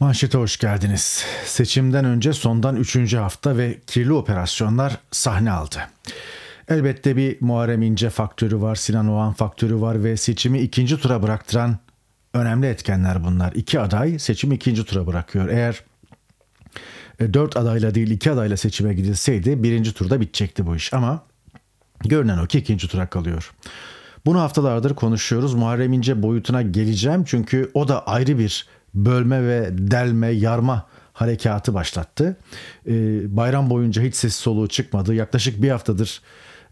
Manşete hoş geldiniz. Seçimden önce sondan 3. hafta ve kirli operasyonlar sahne aldı. Elbette bir Muharrem İnce faktörü var, Sinan Oğan faktörü var ve seçimi ikinci tura bıraktıran önemli etkenler bunlar. İki aday seçimi ikinci tura bırakıyor. Eğer e, dört adayla değil iki adayla seçime gidilseydi birinci turda bitecekti bu iş ama görünen o ki ikinci tura kalıyor. Bunu haftalardır konuşuyoruz. Muharrem İnce boyutuna geleceğim çünkü o da ayrı bir bölme ve delme, yarma harekatı başlattı. Ee, bayram boyunca hiç ses soluğu çıkmadı. Yaklaşık bir haftadır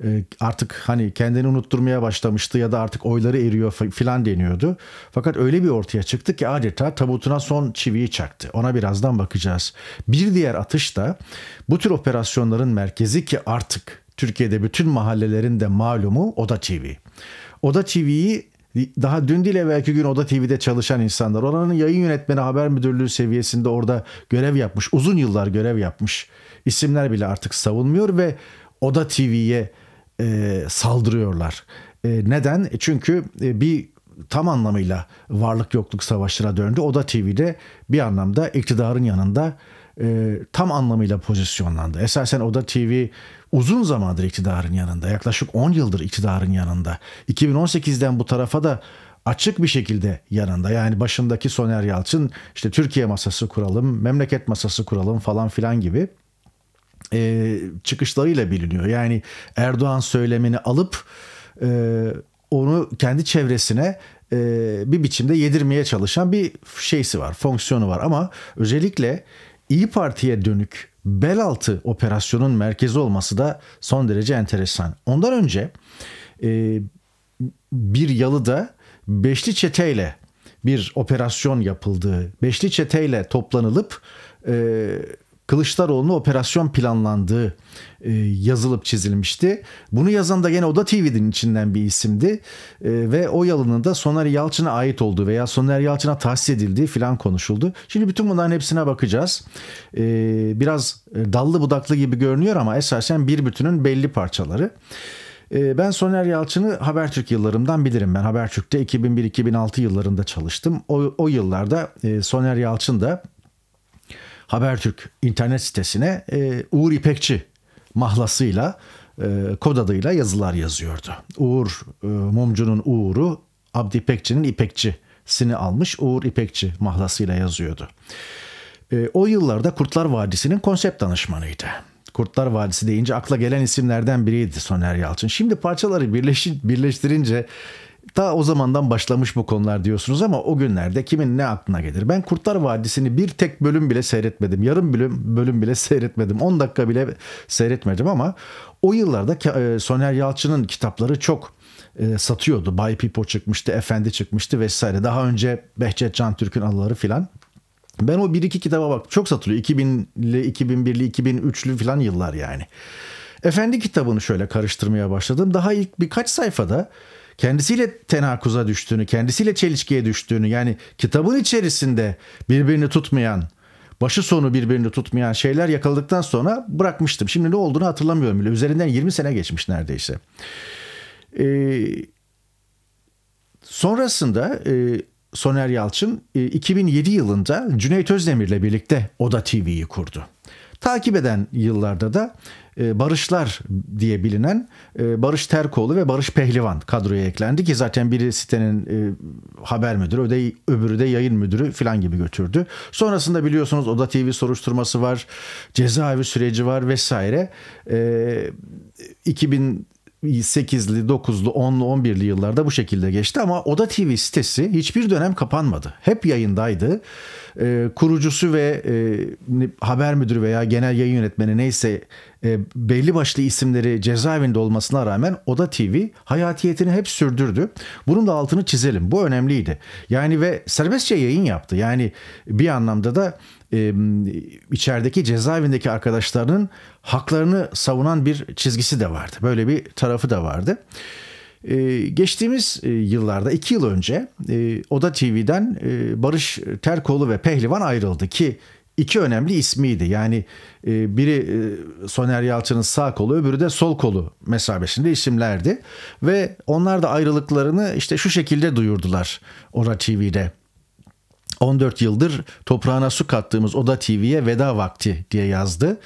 e, artık hani kendini unutturmaya başlamıştı ya da artık oyları eriyor filan deniyordu. Fakat öyle bir ortaya çıktı ki adeta tabutuna son çiviyi çaktı. Ona birazdan bakacağız. Bir diğer atış da bu tür operasyonların merkezi ki artık Türkiye'de bütün mahallelerin de malumu Oda TV. Oda TV'yi daha dün değil evvelki gün Oda TV'de çalışan insanlar. Oranın yayın yönetmeni haber müdürlüğü seviyesinde orada görev yapmış. Uzun yıllar görev yapmış. İsimler bile artık savunmuyor ve Oda TV'ye e, saldırıyorlar. E, neden? E, çünkü e, bir tam anlamıyla varlık yokluk savaşına döndü. Oda TV'de bir anlamda iktidarın yanında e, tam anlamıyla pozisyonlandı. Esasen Oda TV uzun zamandır iktidarın yanında. Yaklaşık 10 yıldır iktidarın yanında. 2018'den bu tarafa da açık bir şekilde yanında. Yani başındaki Soner Yalçın işte Türkiye masası kuralım, memleket masası kuralım falan filan gibi e, çıkışlarıyla biliniyor. Yani Erdoğan söylemini alıp e, onu kendi çevresine e, bir biçimde yedirmeye çalışan bir şeysi var, fonksiyonu var. Ama özellikle İyi Parti'ye dönük belaltı operasyonun merkezi olması da son derece enteresan. Ondan önce e, bir yalıda beşli çeteyle bir operasyon yapıldığı, beşli çeteyle toplanılıp e, Kılıçdaroğlu'na operasyon planlandığı e, yazılıp çizilmişti. Bunu yazan da gene Oda TV'nin içinden bir isimdi. E, ve o yalının da Soner Yalçın'a ait olduğu veya Soner Yalçın'a tahsis edildiği filan konuşuldu. Şimdi bütün bunların hepsine bakacağız. E, biraz e, dallı budaklı gibi görünüyor ama esasen bir bütünün belli parçaları. E, ben Soner Yalçın'ı Habertürk yıllarımdan bilirim. Ben Habertürk'te 2001-2006 yıllarında çalıştım. O, o yıllarda e, Soner Yalçın da Habertürk internet sitesine e, Uğur İpekçi mahlasıyla e, kod adıyla yazılar yazıyordu. Uğur e, Mumcu'nun Uğur'u Abdi İpekçi'nin İpekçi'sini almış Uğur İpekçi mahlasıyla yazıyordu. E, o yıllarda Kurtlar Vadisi'nin konsept danışmanıydı. Kurtlar Vadisi deyince akla gelen isimlerden biriydi Soner Yalçın. Şimdi parçaları birleşin, birleştirince Ta o zamandan başlamış bu konular diyorsunuz ama o günlerde kimin ne aklına gelir? Ben Kurtlar Vadisi'ni bir tek bölüm bile seyretmedim. Yarım bölüm, bölüm bile seyretmedim. 10 dakika bile seyretmedim ama o yıllarda e, Soner Yalçın'ın kitapları çok e, satıyordu. Bay Pipo çıkmıştı, Efendi çıkmıştı vesaire. Daha önce Behçet Can Türk'ün anıları filan. Ben o bir iki kitaba bak çok satılıyor. 2000'li, 2001'li, 2003'lü filan yıllar yani. Efendi kitabını şöyle karıştırmaya başladım. Daha ilk birkaç sayfada kendisiyle tenakuza düştüğünü, kendisiyle çelişkiye düştüğünü yani kitabın içerisinde birbirini tutmayan, başı sonu birbirini tutmayan şeyler yakaladıktan sonra bırakmıştım. Şimdi ne olduğunu hatırlamıyorum bile. Üzerinden 20 sene geçmiş neredeyse. Ee, sonrasında e, Soner Yalçın e, 2007 yılında Cüneyt Özdemir'le birlikte Oda TV'yi kurdu. Takip eden yıllarda da e, barışlar diye bilinen e, Barış Terkoğlu ve Barış Pehlivan kadroya eklendi ki zaten biri sitenin e, haber müdürü, öbürü de yayın müdürü filan gibi götürdü. Sonrasında biliyorsunuz Oda TV soruşturması var, cezaevi süreci var vesaire. 2000 8'li, 9'lu, 10'lu, 11'li yıllarda bu şekilde geçti ama Oda TV sitesi hiçbir dönem kapanmadı. Hep yayındaydı. E, kurucusu ve e, haber müdürü veya genel yayın yönetmeni neyse e, belli başlı isimleri cezaevinde olmasına rağmen Oda TV hayatiyetini hep sürdürdü. Bunun da altını çizelim. Bu önemliydi. Yani ve serbestçe yayın yaptı. Yani bir anlamda da e, içerideki cezaevindeki arkadaşlarının haklarını savunan bir çizgisi de vardı. Böyle bir tarafı da vardı. Ee, geçtiğimiz e, yıllarda iki yıl önce e, Oda TV'den e, Barış Terkoğlu ve Pehlivan ayrıldı ki iki önemli ismiydi. Yani e, biri e, Soner Yalçın'ın sağ kolu öbürü de sol kolu mesabesinde isimlerdi. Ve onlar da ayrılıklarını işte şu şekilde duyurdular Ora TV'de. 14 yıldır toprağına su kattığımız Oda TV'ye veda vakti diye yazdı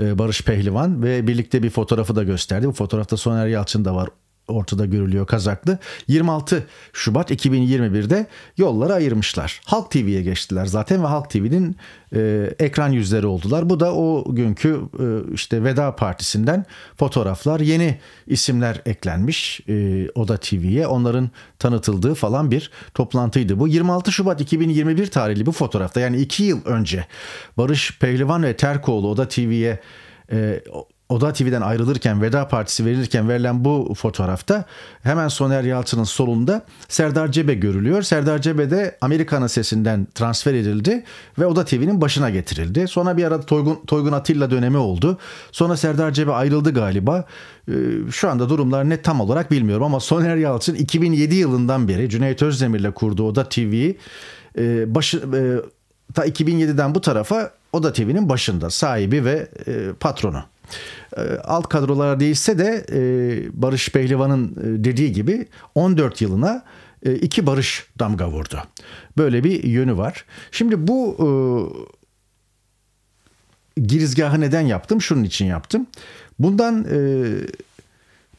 e, Barış Pehlivan ve birlikte bir fotoğrafı da gösterdi. Bu fotoğrafta Soner Yalçın da var ortada görülüyor Kazaklı. 26 Şubat 2021'de yollara ayırmışlar. Halk TV'ye geçtiler zaten ve Halk TV'nin e, ekran yüzleri oldular. Bu da o günkü e, işte Veda Partisi'nden fotoğraflar, yeni isimler eklenmiş e, Oda TV'ye. Onların tanıtıldığı falan bir toplantıydı bu. 26 Şubat 2021 tarihli bu fotoğrafta yani 2 yıl önce Barış Pehlivan ve Terkoğlu Oda TV'ye e, Oda TV'den ayrılırken veda partisi verilirken verilen bu fotoğrafta hemen Soner Yalçın'ın solunda Serdar Cebe görülüyor. Serdar Cebe de Amerika'nın sesinden transfer edildi ve Oda TV'nin başına getirildi. Sonra bir arada Toygun, Toygun Atilla dönemi oldu. Sonra Serdar Cebe ayrıldı galiba. Ee, şu anda durumlar ne tam olarak bilmiyorum ama Soner Yalçın 2007 yılından beri Cüneyt Özdemir'le kurduğu Oda TV'yi e, başı e, ta 2007'den bu tarafa Oda TV'nin başında sahibi ve e, patronu. Ee, alt kadrolara değilse de e, Barış Pehlivan'ın e, dediği gibi 14 yılına e, iki barış damga vurdu. Böyle bir yönü var. Şimdi bu girizgahı neden yaptım? Şunun için yaptım. Bundan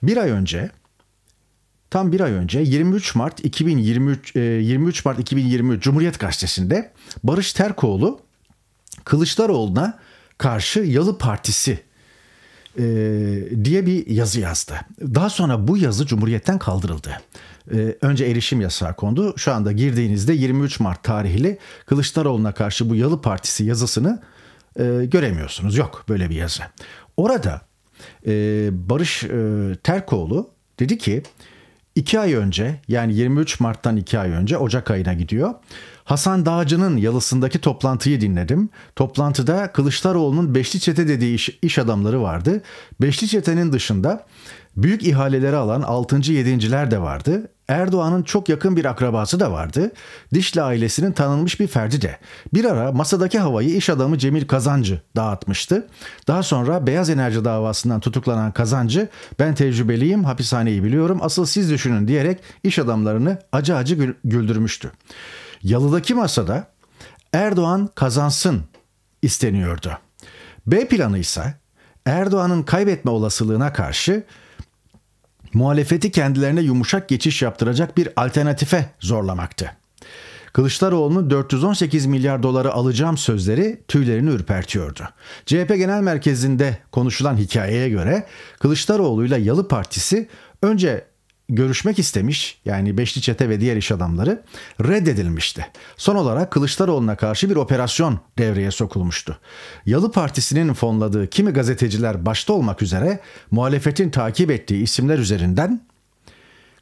bir ay önce tam bir ay önce 23 Mart 2023 23 Mart 2023 Cumhuriyet Gazetesi'nde Barış Terkoğlu Kılıçdaroğlu'na karşı Yalı Partisi e, diye bir yazı yazdı. Daha sonra bu yazı Cumhuriyet'ten kaldırıldı. E, önce erişim yasağı kondu. Şu anda girdiğinizde 23 Mart tarihli Kılıçdaroğlu'na karşı bu Yalı Partisi yazısını e, göremiyorsunuz. Yok böyle bir yazı. Orada e, Barış e, Terkoğlu dedi ki 2 ay önce yani 23 Mart'tan 2 ay önce Ocak ayına gidiyor. Hasan Dağcı'nın yalısındaki toplantıyı dinledim. Toplantıda Kılıçdaroğlu'nun Beşli Çete dediği iş, iş adamları vardı. Beşli Çete'nin dışında büyük ihaleleri alan 6. 7.ler de vardı. Erdoğan'ın çok yakın bir akrabası da vardı. Dişli ailesinin tanınmış bir ferdi de. Bir ara masadaki havayı iş adamı Cemil Kazancı dağıtmıştı. Daha sonra Beyaz Enerji davasından tutuklanan Kazancı ben tecrübeliyim hapishaneyi biliyorum asıl siz düşünün diyerek iş adamlarını acı acı güldürmüştü. Yalıdaki masada Erdoğan kazansın isteniyordu. B planı ise Erdoğan'ın kaybetme olasılığına karşı muhalefeti kendilerine yumuşak geçiş yaptıracak bir alternatife zorlamaktı. Kılıçdaroğlu'nun 418 milyar doları alacağım sözleri tüylerini ürpertiyordu. CHP Genel Merkezi'nde konuşulan hikayeye göre Kılıçdaroğlu'yla Yalı Partisi önce görüşmek istemiş yani Beşli Çete ve diğer iş adamları reddedilmişti. Son olarak Kılıçdaroğlu'na karşı bir operasyon devreye sokulmuştu. Yalı Partisi'nin fonladığı kimi gazeteciler başta olmak üzere muhalefetin takip ettiği isimler üzerinden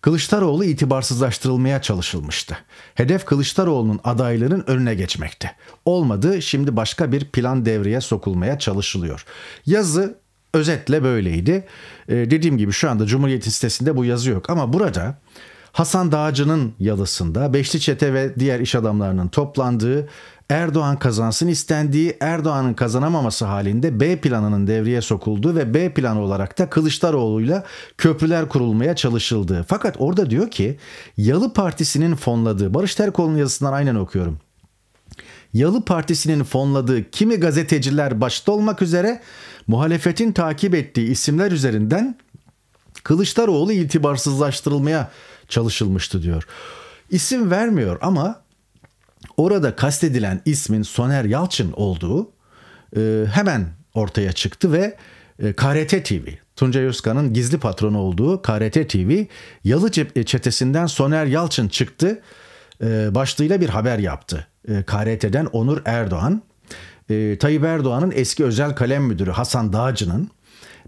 Kılıçdaroğlu itibarsızlaştırılmaya çalışılmıştı. Hedef Kılıçdaroğlu'nun adaylığının önüne geçmekti. Olmadı şimdi başka bir plan devreye sokulmaya çalışılıyor. Yazı Özetle böyleydi. E, dediğim gibi şu anda Cumhuriyet'in sitesinde bu yazı yok ama burada Hasan Dağcı'nın yalısında Beşli Çete ve diğer iş adamlarının toplandığı Erdoğan kazansın istendiği Erdoğan'ın kazanamaması halinde B planının devreye sokulduğu ve B planı olarak da Kılıçdaroğlu'yla köprüler kurulmaya çalışıldığı. Fakat orada diyor ki Yalı Partisi'nin fonladığı Barış Terkoğlu'nun yazısından aynen okuyorum. Yalı Partisi'nin fonladığı kimi gazeteciler başta olmak üzere muhalefetin takip ettiği isimler üzerinden Kılıçdaroğlu itibarsızlaştırılmaya çalışılmıştı diyor. İsim vermiyor ama orada kastedilen ismin Soner Yalçın olduğu e, hemen ortaya çıktı ve e, KRT TV, Tuncay Özkan'ın gizli patronu olduğu KRT TV, Yalı çetesinden Soner Yalçın çıktı e, başlığıyla bir haber yaptı. E, KRT'den Onur Erdoğan, e, Tayyip Erdoğan'ın eski özel kalem müdürü Hasan Dağcı'nın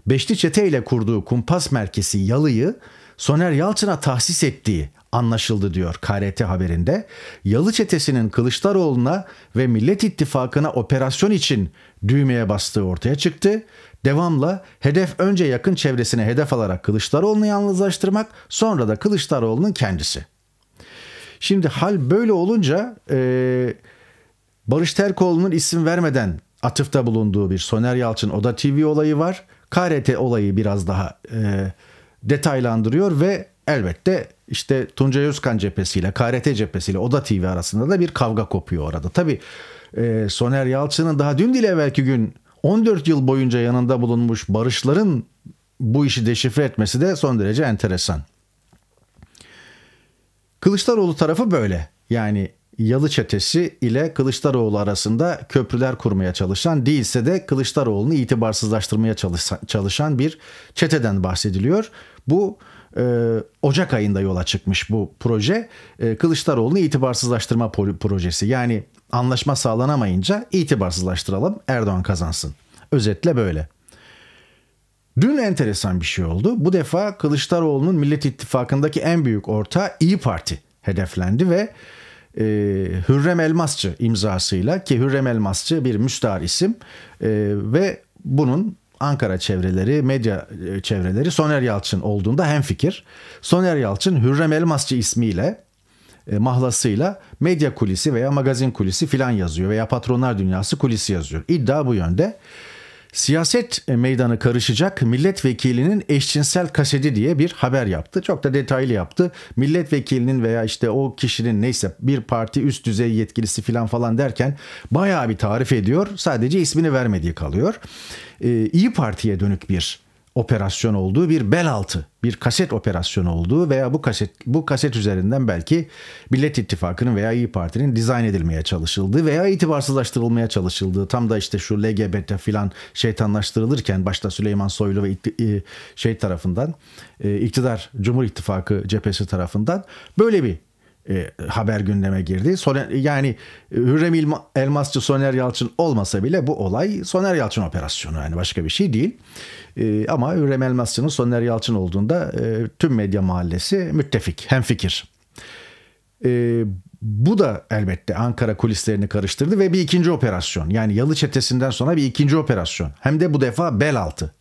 Beşli Çete ile kurduğu kumpas merkezi Yalı'yı Soner Yalçın'a tahsis ettiği anlaşıldı diyor KRT haberinde. Yalı çetesinin Kılıçdaroğlu'na ve Millet İttifakı'na operasyon için düğmeye bastığı ortaya çıktı. Devamla hedef önce yakın çevresine hedef alarak Kılıçdaroğlu'nu yalnızlaştırmak sonra da Kılıçdaroğlu'nun kendisi. Şimdi hal böyle olunca e, Barış Terkoğlu'nun isim vermeden atıfta bulunduğu bir Soner Yalçın Oda TV olayı var. KRT olayı biraz daha e, detaylandırıyor ve elbette işte Tuncay Özkan cephesiyle KRT cephesiyle Oda TV arasında da bir kavga kopuyor orada. Tabi e, Soner Yalçın'ın daha dün değil evvelki gün 14 yıl boyunca yanında bulunmuş Barışların bu işi deşifre etmesi de son derece enteresan. Kılıçdaroğlu tarafı böyle. Yani Yalı çetesi ile Kılıçdaroğlu arasında köprüler kurmaya çalışan değilse de Kılıçdaroğlu'nu itibarsızlaştırmaya çalışan bir çeteden bahsediliyor. Bu e, Ocak ayında yola çıkmış bu proje. E, Kılıçdaroğlu'nu itibarsızlaştırma projesi. Yani anlaşma sağlanamayınca itibarsızlaştıralım Erdoğan kazansın. Özetle böyle. Dün enteresan bir şey oldu. Bu defa Kılıçdaroğlu'nun Millet İttifakı'ndaki en büyük ortağı İyi Parti hedeflendi ve e, Hürrem Elmasçı imzasıyla ki Hürrem Elmasçı bir müstahar isim e, ve bunun Ankara çevreleri, medya e, çevreleri Soner Yalçın olduğunda hemfikir. Soner Yalçın Hürrem Elmasçı ismiyle e, mahlasıyla medya kulisi veya magazin kulisi filan yazıyor veya patronlar dünyası kulisi yazıyor. İddia bu yönde. Siyaset e, meydanı karışacak milletvekilinin eşcinsel kaseti diye bir haber yaptı. Çok da detaylı yaptı. Milletvekilinin veya işte o kişinin neyse bir parti üst düzey yetkilisi filan falan derken bayağı bir tarif ediyor. Sadece ismini vermediği kalıyor. E, İyi Parti'ye dönük bir operasyon olduğu bir bel altı, bir kaset operasyonu olduğu veya bu kaset bu kaset üzerinden belki Millet İttifakı'nın veya İyi Parti'nin dizayn edilmeye çalışıldığı veya itibarsızlaştırılmaya çalışıldığı tam da işte şu LGBT filan şeytanlaştırılırken başta Süleyman Soylu ve şey tarafından e, iktidar Cumhur İttifakı cephesi tarafından böyle bir e, haber gündeme girdi. Soner, yani e, Hürrem Elmasçı Soner Yalçın olmasa bile bu olay Soner Yalçın operasyonu yani başka bir şey değil. E, ama Hürrem Elmasçı'nın Soner Yalçın olduğunda e, tüm medya mahallesi müttefik, hemfikir. E, bu da elbette Ankara kulislerini karıştırdı ve bir ikinci operasyon. Yani Yalı çetesinden sonra bir ikinci operasyon. Hem de bu defa bel altı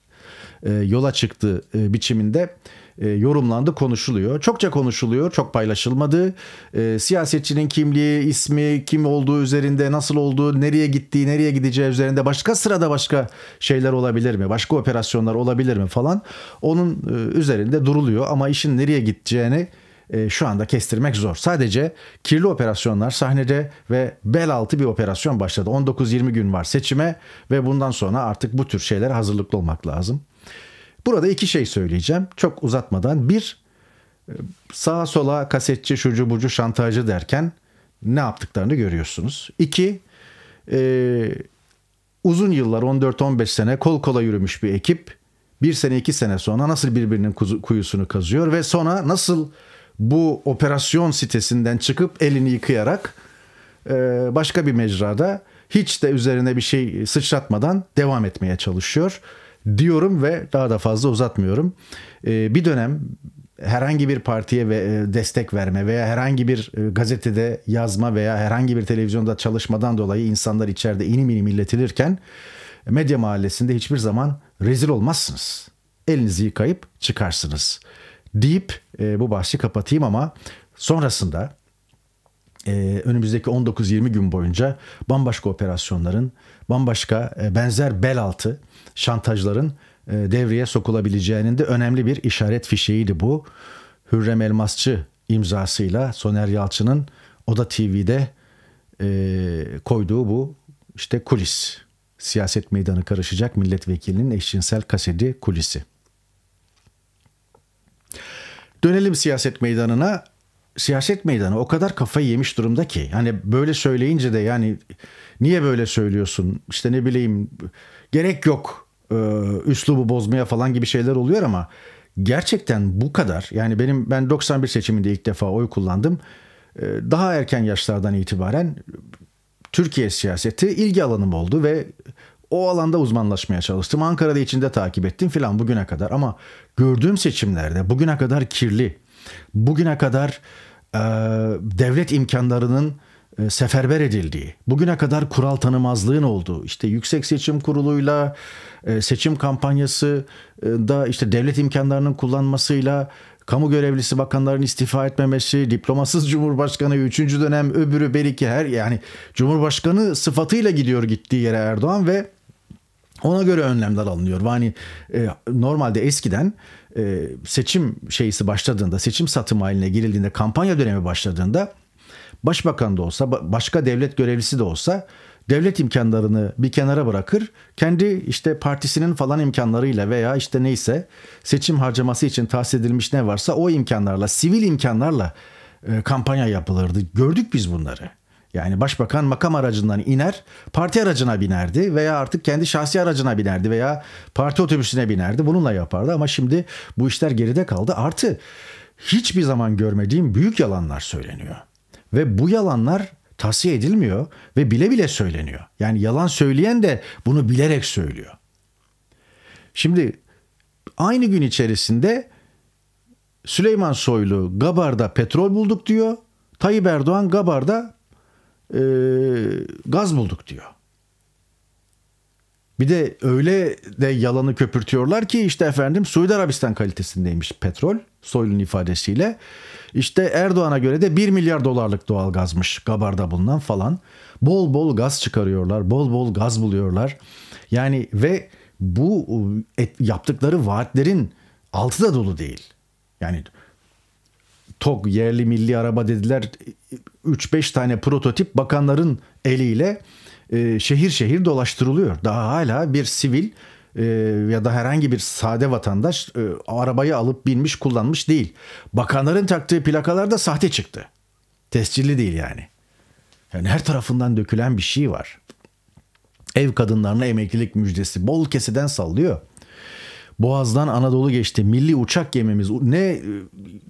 e, yola çıktı e, biçiminde e, yorumlandı, konuşuluyor. Çokça konuşuluyor, çok paylaşılmadı. E, siyasetçinin kimliği, ismi, kim olduğu üzerinde, nasıl olduğu, nereye gittiği, nereye gideceği üzerinde başka sırada başka şeyler olabilir mi? Başka operasyonlar olabilir mi falan. Onun e, üzerinde duruluyor ama işin nereye gideceğini e, şu anda kestirmek zor. Sadece kirli operasyonlar sahnede ve bel altı bir operasyon başladı. 19-20 gün var seçime ve bundan sonra artık bu tür şeylere hazırlıklı olmak lazım. Burada iki şey söyleyeceğim. Çok uzatmadan. Bir, e, sağa sola kasetçi, şucu bucu, şantajcı derken ne yaptıklarını görüyorsunuz. İki, e, uzun yıllar 14-15 sene kol kola yürümüş bir ekip bir sene iki sene sonra nasıl birbirinin kuyusunu kazıyor ve sonra nasıl bu operasyon sitesinden çıkıp elini yıkayarak e, başka bir mecrada hiç de üzerine bir şey sıçratmadan devam etmeye çalışıyor diyorum ve daha da fazla uzatmıyorum. Ee, bir dönem herhangi bir partiye e, destek verme veya herhangi bir e, gazetede yazma veya herhangi bir televizyonda çalışmadan dolayı insanlar içeride inim inim milletilirken medya mahallesinde hiçbir zaman rezil olmazsınız. Elinizi yıkayıp çıkarsınız deyip e, bu bahsi kapatayım ama sonrasında önümüzdeki 19-20 gün boyunca bambaşka operasyonların, bambaşka benzer bel altı şantajların e, devreye sokulabileceğinin de önemli bir işaret fişeğiydi bu. Hürrem Elmasçı imzasıyla Soner Yalçın'ın Oda TV'de e, koyduğu bu işte kulis. Siyaset meydanı karışacak milletvekilinin eşcinsel kasedi kulisi. Dönelim siyaset meydanına. Siyaset meydanı o kadar kafayı yemiş durumda ki. Hani böyle söyleyince de yani niye böyle söylüyorsun? İşte ne bileyim gerek yok e, üslubu bozmaya falan gibi şeyler oluyor ama gerçekten bu kadar yani benim ben 91 seçiminde ilk defa oy kullandım. E, daha erken yaşlardan itibaren Türkiye siyaseti ilgi alanım oldu ve o alanda uzmanlaşmaya çalıştım. Ankara'da içinde takip ettim filan bugüne kadar ama gördüğüm seçimlerde bugüne kadar kirli, bugüne kadar e, devlet imkanlarının e, seferber edildiği, bugüne kadar kural tanımazlığın olduğu, işte Yüksek Seçim Kurulu'yla e, seçim kampanyası e, da işte devlet imkanlarının kullanmasıyla kamu görevlisi bakanların istifa etmemesi, diplomasız cumhurbaşkanı, üçüncü dönem öbürü belki her yani cumhurbaşkanı sıfatıyla gidiyor gittiği yere Erdoğan ve ona göre önlemler alınıyor. Yani e, normalde eskiden e, seçim şeysi başladığında, seçim satım haline girildiğinde, kampanya dönemi başladığında başbakan da olsa başka devlet görevlisi de olsa devlet imkanlarını bir kenara bırakır. Kendi işte partisinin falan imkanlarıyla veya işte neyse seçim harcaması için tahsis edilmiş ne varsa o imkanlarla, sivil imkanlarla e, kampanya yapılırdı. Gördük biz bunları. Yani başbakan makam aracından iner, parti aracına binerdi veya artık kendi şahsi aracına binerdi veya parti otobüsüne binerdi. Bununla yapardı ama şimdi bu işler geride kaldı. Artı hiçbir zaman görmediğim büyük yalanlar söyleniyor. Ve bu yalanlar tavsiye edilmiyor ve bile bile söyleniyor. Yani yalan söyleyen de bunu bilerek söylüyor. Şimdi aynı gün içerisinde Süleyman Soylu Gabar'da petrol bulduk diyor. Tayyip Erdoğan Gabar'da e, gaz bulduk diyor. Bir de öyle de yalanı köpürtüyorlar ki işte efendim Suudi Arabistan kalitesindeymiş petrol Soylu'nun ifadesiyle. İşte Erdoğan'a göre de 1 milyar dolarlık doğal gazmış Gabar'da bulunan falan. Bol bol gaz çıkarıyorlar, bol bol gaz buluyorlar. Yani ve bu e, yaptıkları vaatlerin altı da dolu değil. Yani TOG yerli milli araba dediler 3-5 tane prototip bakanların eliyle e, şehir şehir dolaştırılıyor. Daha hala bir sivil e, ya da herhangi bir sade vatandaş e, arabayı alıp binmiş kullanmış değil. Bakanların taktığı plakalar da sahte çıktı. Tescilli değil yani. Yani her tarafından dökülen bir şey var. Ev kadınlarına emeklilik müjdesi bol keseden sallıyor. Boğaz'dan Anadolu geçti. Milli uçak gemimiz ne e,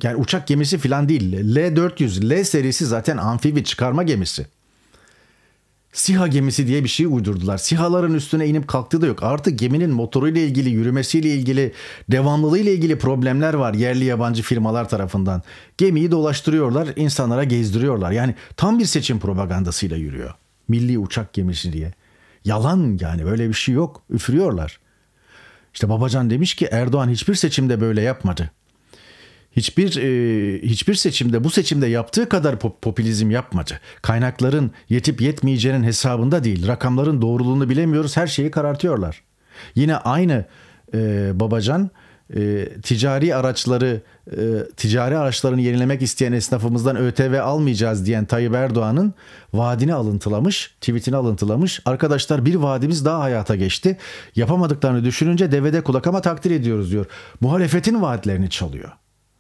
yani uçak gemisi falan değil. L400 L serisi zaten amfibi çıkarma gemisi. SİHA gemisi diye bir şey uydurdular. SİHA'ların üstüne inip kalktığı da yok. Artık geminin motoruyla ilgili, yürümesiyle ilgili, devamlılığıyla ilgili problemler var yerli yabancı firmalar tarafından. Gemiyi dolaştırıyorlar, insanlara gezdiriyorlar. Yani tam bir seçim propagandasıyla yürüyor. Milli uçak gemisi diye. Yalan yani böyle bir şey yok. Üfürüyorlar. İşte Babacan demiş ki Erdoğan hiçbir seçimde böyle yapmadı hiçbir e, hiçbir seçimde bu seçimde yaptığı kadar popülizm yapmadı. Kaynakların yetip yetmeyeceğinin hesabında değil. Rakamların doğruluğunu bilemiyoruz. Her şeyi karartıyorlar. Yine aynı e, Babacan e, ticari araçları e, ticari araçlarını yenilemek isteyen esnafımızdan ÖTV almayacağız diyen Tayyip Erdoğan'ın vaadini alıntılamış, tweetini alıntılamış. Arkadaşlar bir vaadimiz daha hayata geçti. Yapamadıklarını düşününce devede kulak ama takdir ediyoruz diyor. Muhalefetin vaatlerini çalıyor.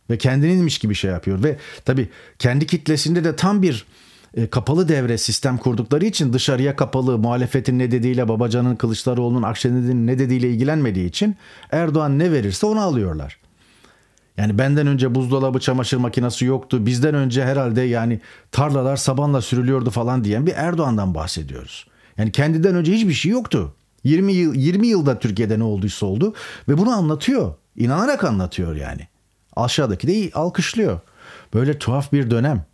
Ve kendiniymiş gibi şey yapıyor. Ve tabii kendi kitlesinde de tam bir e, kapalı devre sistem kurdukları için dışarıya kapalı muhalefetin ne dediğiyle Babacan'ın Kılıçdaroğlu'nun Akşener'in ne dediğiyle ilgilenmediği için Erdoğan ne verirse onu alıyorlar. Yani benden önce buzdolabı çamaşır makinesi yoktu. Bizden önce herhalde yani tarlalar sabanla sürülüyordu falan diyen bir Erdoğan'dan bahsediyoruz. Yani kendinden önce hiçbir şey yoktu. 20 yıl 20 yılda Türkiye'de ne olduysa oldu ve bunu anlatıyor. İnanarak anlatıyor yani. Aşağıdaki de alkışlıyor. Böyle tuhaf bir dönem.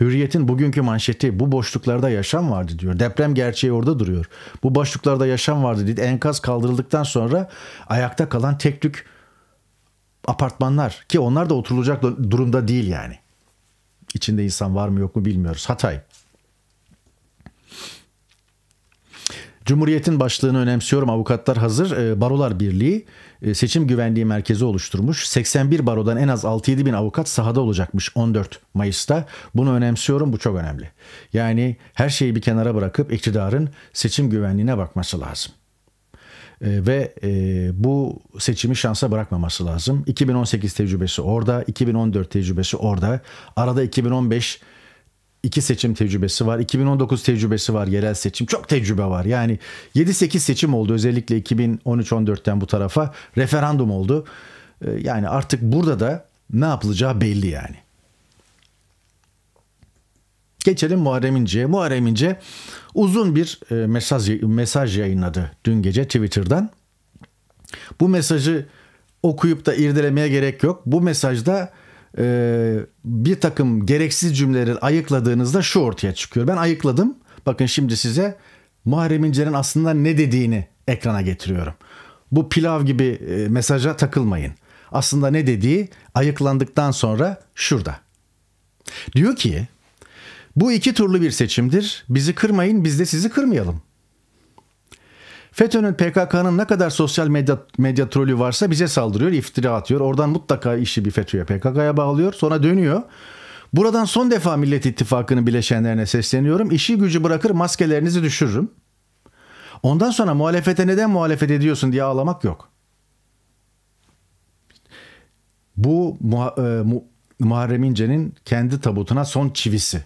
Hürriyet'in bugünkü manşeti bu boşluklarda yaşam vardı diyor. Deprem gerçeği orada duruyor. Bu boşluklarda yaşam vardı dedi. Enkaz kaldırıldıktan sonra ayakta kalan tek tük apartmanlar ki onlar da oturulacak durumda değil yani. İçinde insan var mı yok mu bilmiyoruz. Hatay. Cumhuriyetin başlığını önemsiyorum. Avukatlar hazır. Ee, Barolar Birliği e, seçim güvenliği merkezi oluşturmuş. 81 barodan en az 6-7 bin avukat sahada olacakmış 14 Mayıs'ta. Bunu önemsiyorum. Bu çok önemli. Yani her şeyi bir kenara bırakıp iktidarın seçim güvenliğine bakması lazım. Ee, ve e, bu seçimi şansa bırakmaması lazım. 2018 tecrübesi orada, 2014 tecrübesi orada. Arada 2015 iki seçim tecrübesi var. 2019 tecrübesi var. Yerel seçim. Çok tecrübe var. Yani 7-8 seçim oldu. Özellikle 2013-14'ten bu tarafa referandum oldu. Ee, yani artık burada da ne yapılacağı belli yani. Geçelim Muharrem İnce'ye. Muharrem İnce uzun bir e, mesaj, mesaj yayınladı dün gece Twitter'dan. Bu mesajı okuyup da irdelemeye gerek yok. Bu mesajda e, bir takım gereksiz cümleleri ayıkladığınızda şu ortaya çıkıyor. Ben ayıkladım. Bakın şimdi size Muharrem İnce'nin aslında ne dediğini ekrana getiriyorum. Bu pilav gibi e, mesaja takılmayın. Aslında ne dediği ayıklandıktan sonra şurada. Diyor ki bu iki turlu bir seçimdir. Bizi kırmayın biz de sizi kırmayalım. FETÖ'nün PKK'nın ne kadar sosyal medya, medya trolü varsa bize saldırıyor, iftira atıyor. Oradan mutlaka işi bir FETÖ'ye PKK'ya bağlıyor. Sonra dönüyor. Buradan son defa Millet İttifakı'nın bileşenlerine sesleniyorum. İşi gücü bırakır maskelerinizi düşürürüm. Ondan sonra muhalefete neden muhalefet ediyorsun diye ağlamak yok. Bu muha, e, mu, Muharrem İnce'nin kendi tabutuna son çivisi.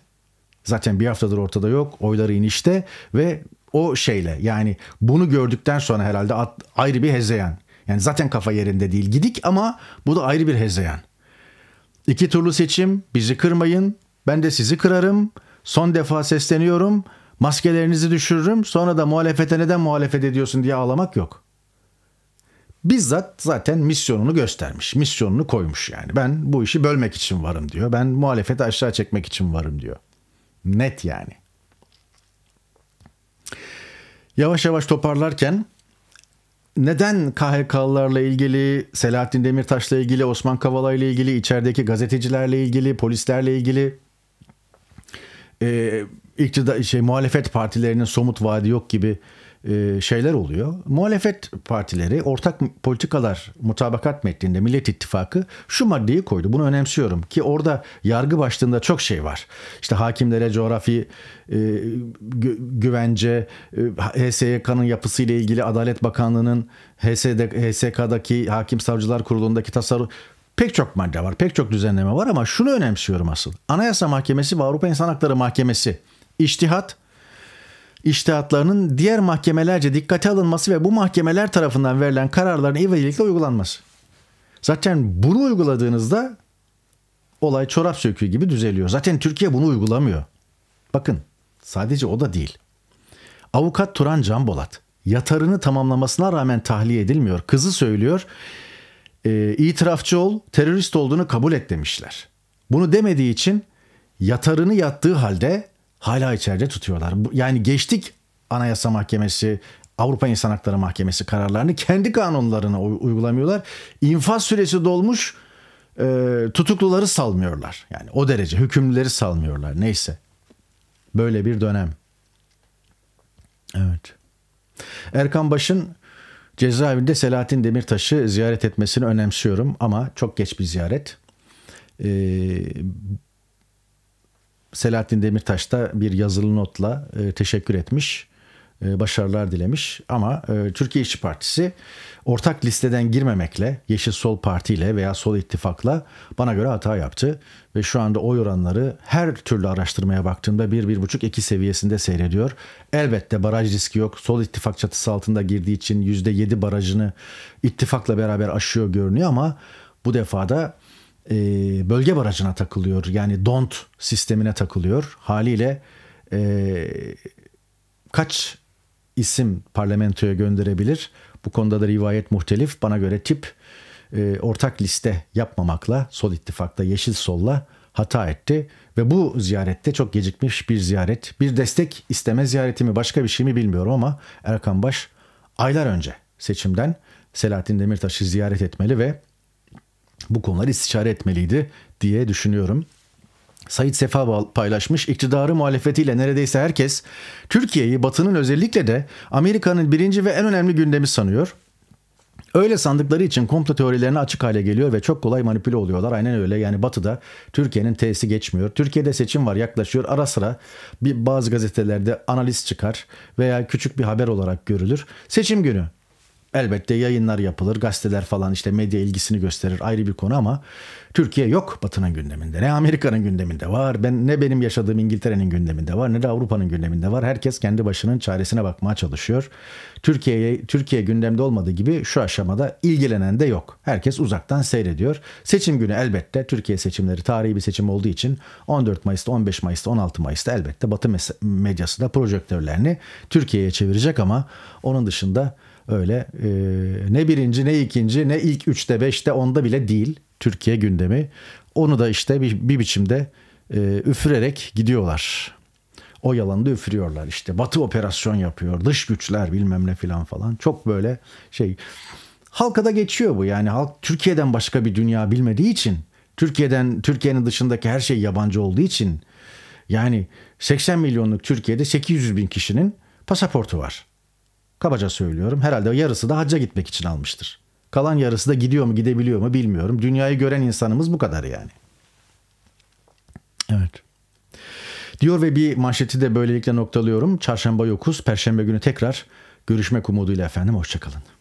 Zaten bir haftadır ortada yok. Oyları inişte ve o şeyle yani bunu gördükten sonra herhalde at, ayrı bir hezeyan. Yani zaten kafa yerinde değil gidik ama bu da ayrı bir hezeyan. İki turlu seçim bizi kırmayın ben de sizi kırarım son defa sesleniyorum maskelerinizi düşürürüm sonra da muhalefete neden muhalefet ediyorsun diye ağlamak yok. Bizzat zaten misyonunu göstermiş. Misyonunu koymuş yani. Ben bu işi bölmek için varım diyor. Ben muhalefeti aşağı çekmek için varım diyor. Net yani yavaş yavaş toparlarken neden KHK'larla ilgili, Selahattin Demirtaş'la ilgili, Osman Kavala'yla ilgili, içerideki gazetecilerle ilgili, polislerle ilgili e, iktidar şey muhalefet partilerinin somut vaadi yok gibi e, şeyler oluyor. Muhalefet partileri ortak politikalar mutabakat metninde Millet İttifakı şu maddeyi koydu. Bunu önemsiyorum ki orada yargı başlığında çok şey var. İşte hakimlere coğrafi e, güvence, e, HSYK'nın ile ilgili Adalet Bakanlığı'nın HSK'daki Hakim Savcılar Kurulu'ndaki tasarruf pek çok madde var, pek çok düzenleme var ama şunu önemsiyorum asıl. Anayasa Mahkemesi ve Avrupa İnsan Hakları Mahkemesi iştihat iştihatlarının diğer mahkemelerce dikkate alınması ve bu mahkemeler tarafından verilen kararların ivedilikle uygulanması. Zaten bunu uyguladığınızda olay çorap söküğü gibi düzeliyor. Zaten Türkiye bunu uygulamıyor. Bakın sadece o da değil. Avukat Turan Can Bolat yatarını tamamlamasına rağmen tahliye edilmiyor. Kızı söylüyor e, itirafçı ol terörist olduğunu kabul et demişler. Bunu demediği için yatarını yattığı halde hala içeride tutuyorlar. Yani geçtik Anayasa Mahkemesi, Avrupa İnsan Hakları Mahkemesi kararlarını kendi kanunlarına uygulamıyorlar. İnfaz süresi dolmuş e, tutukluları salmıyorlar. Yani o derece hükümlüleri salmıyorlar neyse. Böyle bir dönem. Evet. Erkan Baş'ın cezaevinde Selahattin Demirtaş'ı ziyaret etmesini önemsiyorum ama çok geç bir ziyaret. Ee, Selahattin Demirtaş da bir yazılı notla e, teşekkür etmiş. E, başarılar dilemiş ama e, Türkiye İşçi Partisi ortak listeden girmemekle Yeşil Sol Parti ile veya Sol İttifak'la bana göre hata yaptı ve şu anda oy oranları her türlü araştırmaya baktığımda 1-1,5-2 seviyesinde seyrediyor. Elbette baraj riski yok. Sol İttifak çatısı altında girdiği için %7 barajını ittifakla beraber aşıyor görünüyor ama bu defada e, bölge barajına takılıyor. Yani DONT sistemine takılıyor. Haliyle e, kaç isim parlamentoya gönderebilir? Bu konuda da rivayet muhtelif. Bana göre tip e, ortak liste yapmamakla Sol ittifakta Yeşil Sol'la hata etti. Ve bu ziyarette çok gecikmiş bir ziyaret. Bir destek isteme ziyareti mi başka bir şey mi bilmiyorum ama Erkan Baş aylar önce seçimden Selahattin Demirtaş'ı ziyaret etmeli ve bu konuları istişare etmeliydi diye düşünüyorum. Said Sefa paylaşmış. iktidarı muhalefetiyle neredeyse herkes Türkiye'yi Batı'nın özellikle de Amerika'nın birinci ve en önemli gündemi sanıyor. Öyle sandıkları için komplo teorilerine açık hale geliyor ve çok kolay manipüle oluyorlar. Aynen öyle. Yani Batı'da Türkiye'nin T'si geçmiyor. Türkiye'de seçim var yaklaşıyor. Ara sıra bir bazı gazetelerde analiz çıkar veya küçük bir haber olarak görülür. Seçim günü Elbette yayınlar yapılır, gazeteler falan işte medya ilgisini gösterir ayrı bir konu ama Türkiye yok Batı'nın gündeminde. Ne Amerika'nın gündeminde var, ben ne benim yaşadığım İngiltere'nin gündeminde var, ne de Avrupa'nın gündeminde var. Herkes kendi başının çaresine bakmaya çalışıyor. Türkiye'ye Türkiye gündemde olmadığı gibi şu aşamada ilgilenen de yok. Herkes uzaktan seyrediyor. Seçim günü elbette Türkiye seçimleri tarihi bir seçim olduğu için 14 Mayıs'ta, 15 Mayıs'ta, 16 Mayıs'ta elbette Batı medyası da projektörlerini Türkiye'ye çevirecek ama onun dışında öyle e, ne birinci ne ikinci ne ilk üçte beşte onda bile değil Türkiye gündemi. Onu da işte bir, bir biçimde e, üfürerek gidiyorlar. O yalanı da üfürüyorlar işte. Batı operasyon yapıyor, dış güçler bilmem ne filan falan. Çok böyle şey. Halka da geçiyor bu yani halk Türkiye'den başka bir dünya bilmediği için. Türkiye'den Türkiye'nin dışındaki her şey yabancı olduğu için. Yani 80 milyonluk Türkiye'de 800 bin kişinin pasaportu var. Kabaca söylüyorum herhalde yarısı da hacca gitmek için almıştır. Kalan yarısı da gidiyor mu gidebiliyor mu bilmiyorum. Dünyayı gören insanımız bu kadar yani. Evet. Diyor ve bir manşeti de böylelikle noktalıyorum. Çarşamba yokuz. Perşembe günü tekrar görüşmek umuduyla efendim. Hoşçakalın.